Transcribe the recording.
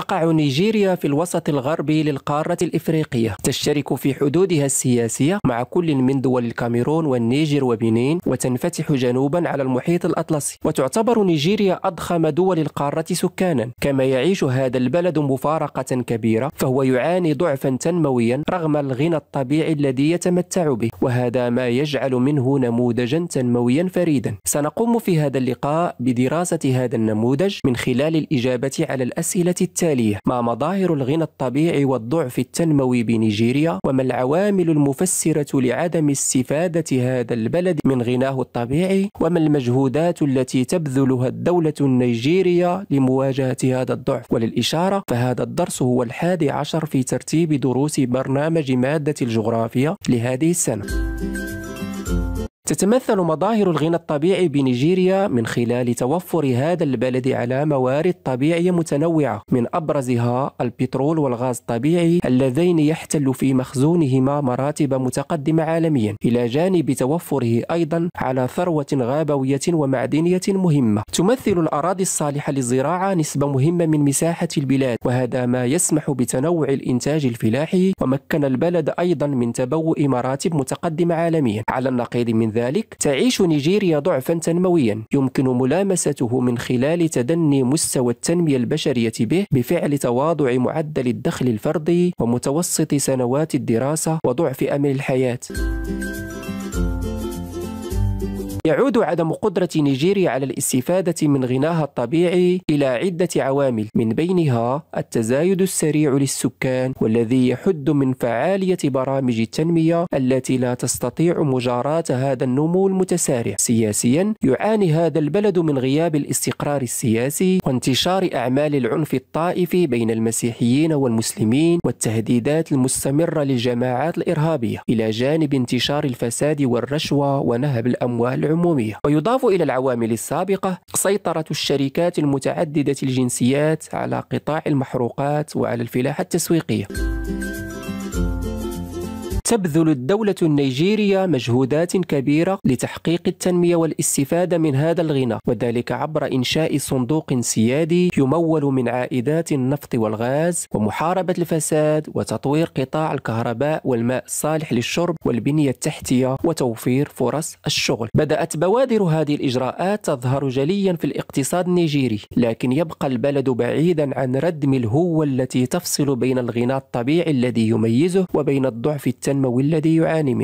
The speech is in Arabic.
تقع نيجيريا في الوسط الغربي للقارة الإفريقية تشترك في حدودها السياسية مع كل من دول الكاميرون والنيجر وبنين وتنفتح جنوبا على المحيط الأطلسي وتعتبر نيجيريا أضخم دول القارة سكانا كما يعيش هذا البلد مفارقة كبيرة فهو يعاني ضعفا تنمويا رغم الغنى الطبيعي الذي يتمتع به وهذا ما يجعل منه نموذجا تنمويا فريدا سنقوم في هذا اللقاء بدراسة هذا النموذج من خلال الإجابة على الأسئلة التالية التالية مع مظاهر الغنى الطبيعي والضعف التنموي بنيجيريا وما العوامل المفسرة لعدم استفادة هذا البلد من غناه الطبيعي وما المجهودات التي تبذلها الدولة النيجيرية لمواجهة هذا الضعف وللإشارة فهذا الدرس هو الحادي عشر في ترتيب دروس برنامج مادة الجغرافيا لهذه السنة تتمثل مظاهر الغنى الطبيعي بنيجيريا من خلال توفر هذا البلد على موارد طبيعية متنوعة من أبرزها البترول والغاز الطبيعي اللذين يحتل في مخزونهما مراتب متقدمة عالميا إلى جانب توفره أيضا على ثروة غابوية ومعدنية مهمة تمثل الأراضي الصالحة للزراعة نسبة مهمة من مساحة البلاد وهذا ما يسمح بتنوع الإنتاج الفلاحي ومكن البلد أيضا من تبوء مراتب متقدمة عالميا على النقيض من ذلك ذلك تعيش نيجيريا ضعفا تنمويا يمكن ملامسته من خلال تدني مستوى التنمية البشرية به بفعل تواضع معدل الدخل الفردي ومتوسط سنوات الدراسة وضعف أمل الحياة يعود عدم قدرة نيجيريا على الاستفادة من غناها الطبيعي إلى عدة عوامل من بينها التزايد السريع للسكان والذي يحد من فعالية برامج التنمية التي لا تستطيع مجاراة هذا النمو المتسارع سياسيا يعاني هذا البلد من غياب الاستقرار السياسي وانتشار أعمال العنف الطائفي بين المسيحيين والمسلمين والتهديدات المستمرة للجماعات الإرهابية إلى جانب انتشار الفساد والرشوة ونهب الأموال العمومية ويضاف إلى العوامل السابقة سيطرة الشركات المتعددة الجنسيات على قطاع المحروقات وعلى الفلاحة التسويقية تبذل الدولة النيجيرية مجهودات كبيرة لتحقيق التنمية والاستفادة من هذا الغنى وذلك عبر إنشاء صندوق سيادي يمول من عائدات النفط والغاز ومحاربة الفساد وتطوير قطاع الكهرباء والماء الصالح للشرب والبنية التحتية وتوفير فرص الشغل بدأت بوادر هذه الإجراءات تظهر جليا في الاقتصاد النيجيري لكن يبقى البلد بعيدا عن ردم الهوة التي تفصل بين الغنى الطبيعي الذي يميزه وبين الضعف التنمية ما الذي يعاني منه